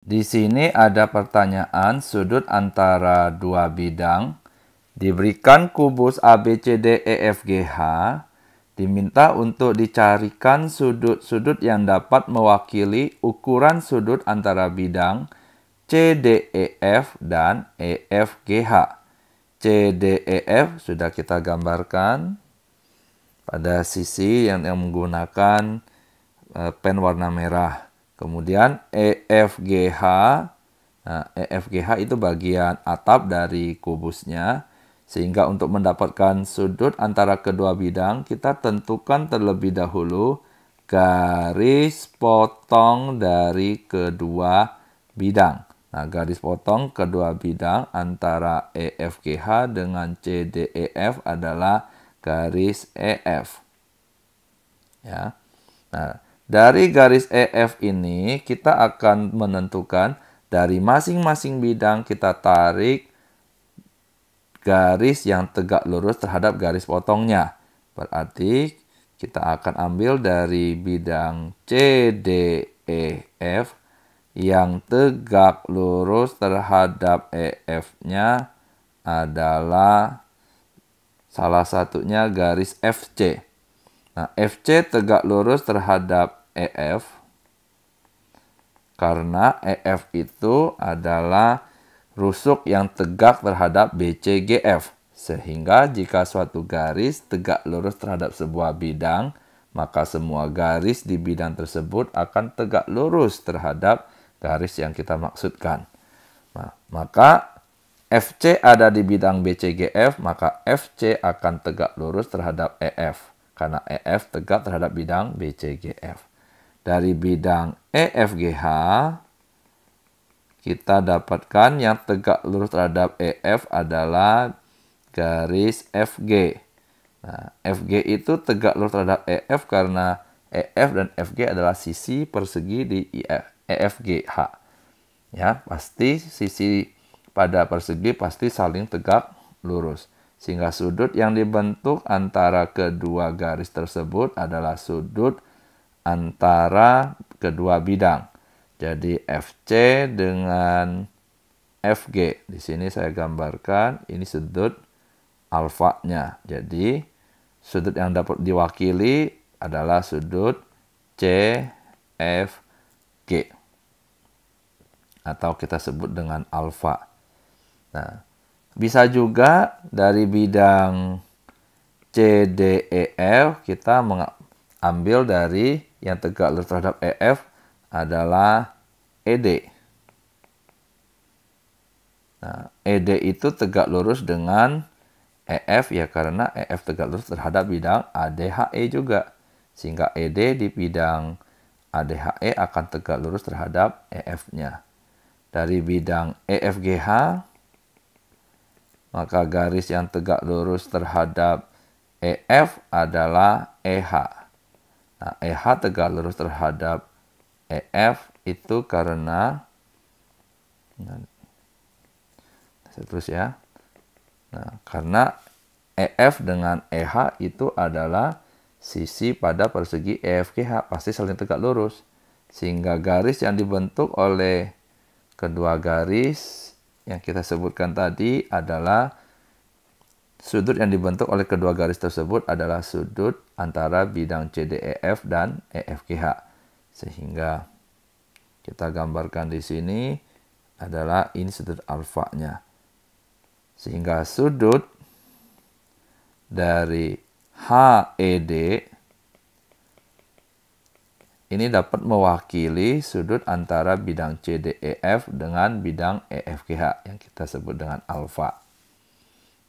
Di sini ada pertanyaan sudut antara dua bidang. Diberikan kubus ABCDEFGH, diminta untuk dicarikan sudut-sudut yang dapat mewakili ukuran sudut antara bidang CDEF dan EFGH. CDEF sudah kita gambarkan pada sisi yang, yang menggunakan eh, pen warna merah. Kemudian EFGH, nah, EFGH itu bagian atap dari kubusnya, sehingga untuk mendapatkan sudut antara kedua bidang, kita tentukan terlebih dahulu garis potong dari kedua bidang. Nah, garis potong kedua bidang antara EFGH dengan CDEF adalah garis EF. Ya. Nah, dari garis EF ini kita akan menentukan dari masing-masing bidang kita tarik garis yang tegak lurus terhadap garis potongnya. Berarti kita akan ambil dari bidang CDEF yang tegak lurus terhadap EF-nya adalah salah satunya garis FC. Nah, FC tegak lurus terhadap EF karena EF itu adalah rusuk yang tegak terhadap BCGF. Sehingga jika suatu garis tegak lurus terhadap sebuah bidang, maka semua garis di bidang tersebut akan tegak lurus terhadap garis yang kita maksudkan. Nah, maka FC ada di bidang BCGF, maka FC akan tegak lurus terhadap EF karena EF tegak terhadap bidang BCGF dari bidang EFGH kita dapatkan yang tegak lurus terhadap EF adalah garis FG. Nah, FG itu tegak lurus terhadap EF karena EF dan FG adalah sisi persegi di EFGH. Ya, pasti sisi pada persegi pasti saling tegak lurus. Sehingga sudut yang dibentuk antara kedua garis tersebut adalah sudut antara kedua bidang. Jadi FC dengan FG. Di sini saya gambarkan ini sudut alfanya. Jadi sudut yang dapat diwakili adalah sudut CFG atau kita sebut dengan alfa. Nah, bisa juga dari bidang CDEF kita mengambil dari yang tegak lurus terhadap EF adalah ED. Nah, ED itu tegak lurus dengan EF ya karena EF tegak lurus terhadap bidang ADHE juga. Sehingga ED di bidang ADHE akan tegak lurus terhadap EF-nya. Dari bidang EFGH, maka garis yang tegak lurus terhadap EF adalah EH. Nah, EH tegak lurus terhadap EF itu karena terus ya. Nah, karena EF dengan EH itu adalah sisi pada persegi EFGH pasti saling tegak lurus sehingga garis yang dibentuk oleh kedua garis yang kita sebutkan tadi adalah Sudut yang dibentuk oleh kedua garis tersebut adalah sudut antara bidang CDEF dan EFGH. Sehingga kita gambarkan di sini adalah ini sudut alfanya. Sehingga sudut dari HED ini dapat mewakili sudut antara bidang CDEF dengan bidang EFGH yang kita sebut dengan alfa.